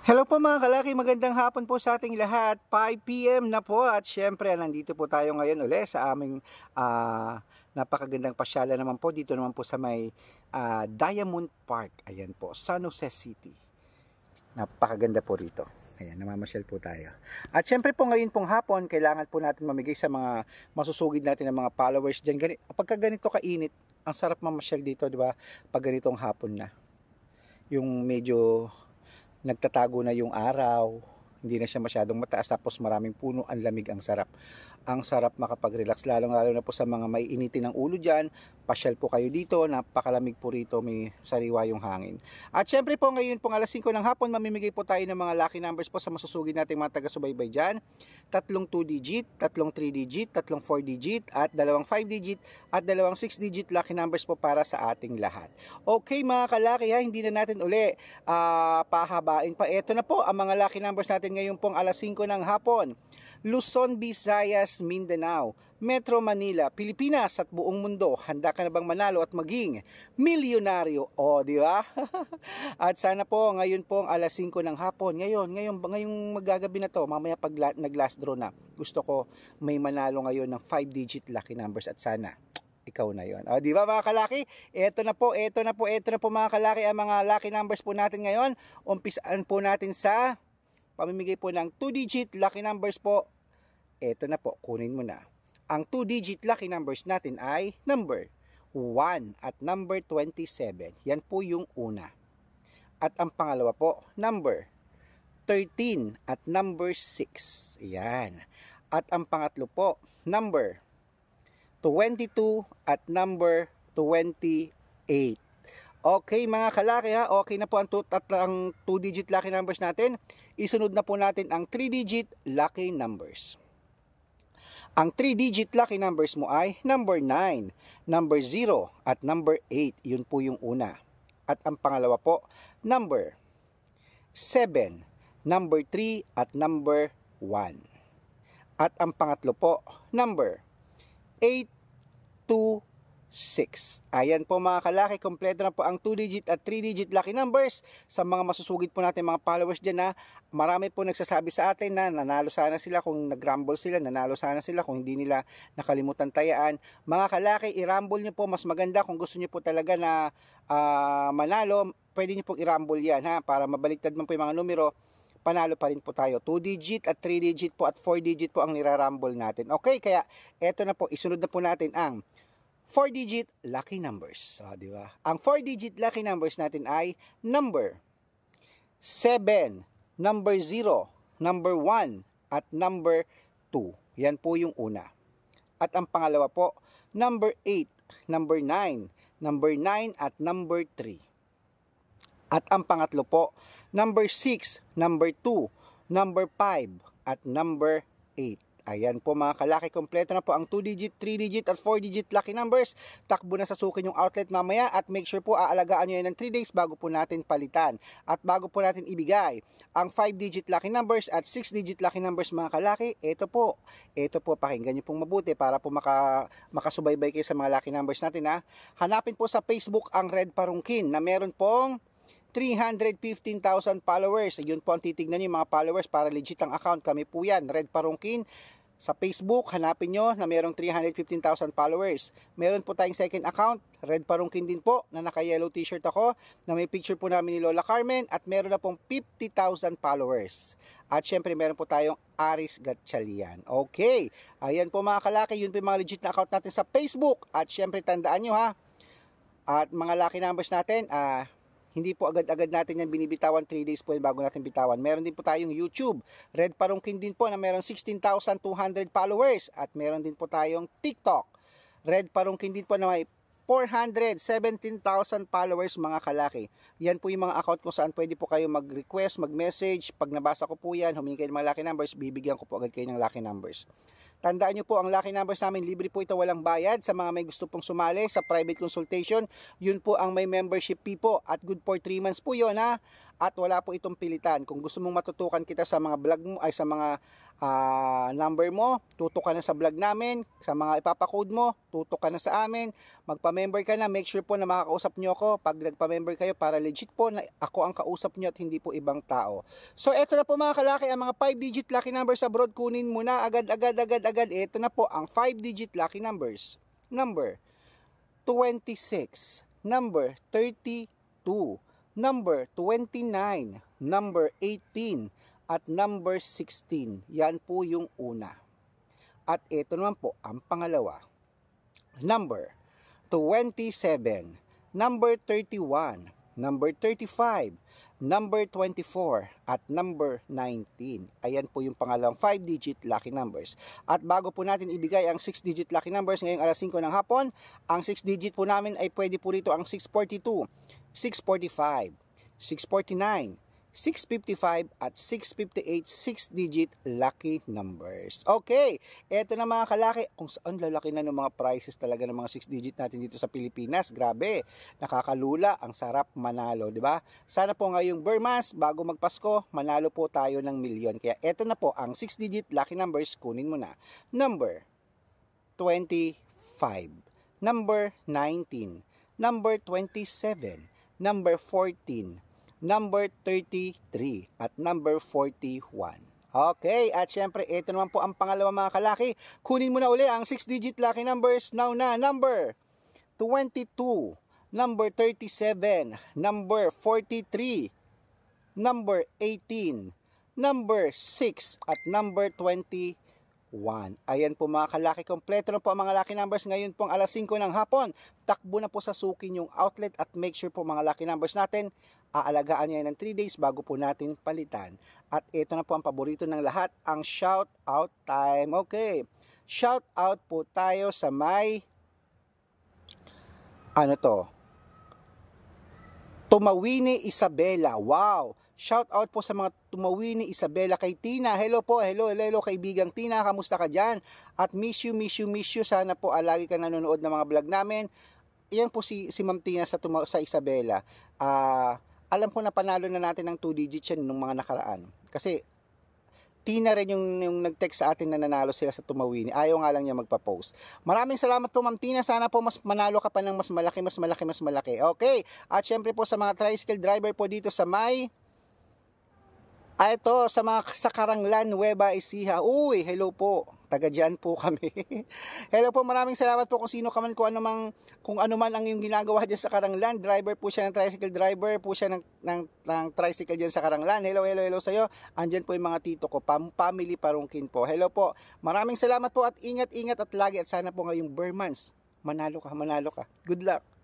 Hello po mga kalaki, magandang hapon po sa ating lahat. 5pm na po at syempre nandito po tayo ngayon ulit sa aming uh, napakagandang pasyala naman po. Dito naman po sa may uh, Diamond Park, ayan po, San Jose City. Napakaganda po rito. Ayan, namamasyal po tayo. At syempre po ngayon pong hapon, kailangan po natin mamigay sa mga masusugid natin ng mga followers dyan. Gani pagka ganito kainit, ang sarap mamasyal dito, di ba? Pag ganitong hapon na. Yung medyo nagtatago na yung araw hindi na siya masyadong mataas tapos maraming puno, ang lamig, ang sarap. Ang sarap makapag-relax, lalong-lalo na po sa mga may initin ng ulo dyan. Pasyal po kayo dito, napakalamig po rito, may sariwa yung hangin. At syempre po ngayon pong alas 5 ng hapon, mamimigay po tayo ng mga lucky numbers po sa masusugid nating mga taga-subaybay dyan. Tatlong 2 digit, tatlong 3 digit, tatlong 4 digit, at dalawang 5 digit, at dalawang 6 digit lucky numbers po para sa ating lahat. Okay mga kalaki ha, hindi na natin uli uh, pahabain pa. Ito na po ang mga lucky numbers natin natin ngayon pong alas 5 ng hapon. Luzon, Visayas, Mindanao, Metro Manila, Pilipinas at buong mundo. Handa ka na bang manalo at maging milyonaryo? O, di ba? at sana po ngayon pong alas 5 ng hapon. Ngayon, ngayon, ngayong magagabi na to, mamaya pag nag-last draw na, gusto ko may manalo ngayon ng 5-digit lucky numbers at sana ikaw na yon. Oh, di ba mga kalaki? Ito na po, ito na po, ito na po mga kalaki ang mga lucky numbers po natin ngayon. Umpisaan po natin sa pamimigay po ng 2-digit lucky numbers po. Ito na po, kunin mo na. Ang 2-digit lucky numbers natin ay number 1 at number 27. Yan po yung una. At ang pangalawa po, number 13 at number 6. Yan. At ang pangatlo po, number 22 at number 28. Okay mga kalaki ha, okay na po ang 2 ang 2 digit lucky numbers natin. Isunod na po natin ang 3 digit lucky numbers. Ang 3 digit lucky numbers mo ay number 9, number 0 at number 8. Yun po yung una. At ang pangalawa po, number 7, number 3 at number 1. At ang pangatlo po, number 8, 2 6. Ayan po mga kalaki, kompleto na po ang 2-digit at 3-digit lucky numbers. Sa mga masusugid po natin mga followers dyan na marami po nagsasabi sa atin na nanalo sana sila kung nag sila, nanalo sana sila kung hindi nila nakalimutan tayaan. Mga kalaki, i-rumble nyo po, mas maganda kung gusto nyo po talaga na uh, manalo, pwede nyo pong i-rumble yan ha, para mabaliktad man po yung mga numero panalo pa rin po tayo. 2 digit at 3 digit po at 4 digit po ang nirarumble natin. Okay, kaya eto na po, isunod na po natin ang 4-digit lucky numbers. So, di ba? Ang 4-digit lucky numbers natin ay number 7, number 0, number 1, at number 2. Yan po yung una. At ang pangalawa po, number 8, number 9, number 9, at number 3. At ang pangatlo po, number 6, number 2, number 5, at number 8. Ayan po mga kalaki, kompleto na po ang 2-digit, 3-digit at 4-digit lucky numbers. Takbo na sa sukin yung outlet mamaya at make sure po aalagaan nyo yan ng 3 days bago po natin palitan at bago po natin ibigay. Ang 5-digit lucky numbers at 6-digit lucky numbers mga kalaki, ito po. Ito po, pakinggan nyo pong mabuti para po maka, makasubaybay kayo sa mga lucky numbers natin ha. Hanapin po sa Facebook ang Red Parungkin na meron pong 315,000 followers. Yun po ang titignan niyo mga followers para legit ang account. Kami po yan, Red Parungkin. Sa Facebook, hanapin nyo na mayroong 315,000 followers. Meron po tayong second account, Red Parungkin din po, na naka-yellow t-shirt ako, na may picture po namin ni Lola Carmen, at meron na pong 50,000 followers. At syempre, meron po tayong Aris Gatchalian. Okay, ayan po mga kalaki, yun po yung mga legit na account natin sa Facebook. At syempre, tandaan nyo ha, at mga lucky numbers natin, ah, uh, hindi po agad-agad natin yan binibitawan. 3 days po yan bago natin bitawan. Meron din po tayong YouTube. Red Parungkin din po na merong 16,200 followers. At meron din po tayong TikTok. Red Parungkin din po na may 417,000 followers mga kalaki. Yan po yung mga account kung saan pwede po kayo mag-request, mag-message. Pag nabasa ko po yan, humingi kayo ng mga lucky numbers, bibigyan ko po agad kayo ng lucky numbers. Tandaan nyo po, ang lucky numbers namin, libre po ito walang bayad sa mga may gusto pong sumali sa private consultation. Yun po ang may membership fee po at good for 3 months po yun ha. At wala po itong pilitan. Kung gusto mong matutukan kita sa mga vlog mo, ay sa mga uh, number mo, tutok ka na sa vlog namin, sa mga ipapakode mo, tutok ka na sa amin, magpa-member ka na, make sure po na makakausap nyo ako pag nagpa-member kayo para legit po na ako ang kausap nyo at hindi po ibang tao. So eto na po mga kalaki, ang mga 5-digit lucky numbers abroad, kunin mo na agad-agad-agad-agad, eto na po ang 5-digit lucky numbers. Number 26, number 32, number 29, number 18, at number 16. Yan po yung una. At ito naman po ang pangalawa. Number 27, number 31, number 35, number 24, at number 19. Ayan po yung pangalawang 5-digit lucky numbers. At bago po natin ibigay ang 6-digit lucky numbers ngayong alas 5 ng hapon, ang 6-digit po namin ay pwede po rito ang 642, 645, 649, 655 at 658 6-digit lucky numbers. Okay, eto na mga kalaki, kung saan lalaki na ng mga prices talaga ng mga 6-digit natin dito sa Pilipinas. Grabe, nakakalula, ang sarap manalo, di ba? Sana po ngayong Burmas, bago magpasko, manalo po tayo ng milyon. Kaya eto na po ang 6-digit lucky numbers, kunin mo na. Number 25, number 19, number 27, number 14, number 33 at number 41. Okay, at syempre ito naman po ang pangalawa mga kalaki. Kunin mo na uli ang 6-digit lucky numbers now na number 22, number 37, number 43, number 18, number 6 at number 21. Ayan po mga kalaki, kompleto na po ang mga lucky numbers ngayon pong alas 5 ng hapon. Takbo na po sa sukin yung outlet at make sure po mga lucky numbers natin aalagaan niya ng 3 days bago po natin palitan. At ito na po ang paborito ng lahat, ang shout out time. Okay, shout out po tayo sa may, ano to, Tumawini Isabela. Wow! Shout out po sa mga Tumawini Isabela kay Tina. Hello po, hello, hello, hello kaibigang Tina. Kamusta ka dyan? At miss you, miss you, miss you. Sana po alagi ah, ka nanonood ng mga vlog namin. Yan po si, si Ma'am Tina sa, tuma- sa Isabela. Ah... Uh, alam ko na panalo na natin ng 2 digits yan nung mga nakaraan. Kasi Tina rin yung, yung nag-text sa atin na nanalo sila sa tumawini. Ayaw nga lang niya magpa-post. Maraming salamat po Ma'am Tina. Sana po mas manalo ka pa ng mas malaki, mas malaki, mas malaki. Okay. At syempre po sa mga tricycle driver po dito sa May Ah, ito, sa mga sa Karanglan, Nueva Ecija. Uy, hello po. Taga dyan po kami. hello po, maraming salamat po kung sino ka man, kung ano, mang, kung ano man ang yung ginagawa dyan sa Karanglan. Driver po siya ng tricycle driver, po siya ng, ng, ng tricycle dyan sa Karanglan. Hello, hello, hello sa'yo. Andyan po yung mga tito ko, pam, family parungkin po. Hello po. Maraming salamat po at ingat-ingat at lagi at sana po ngayong Burmans. Manalo ka, manalo ka. Good luck.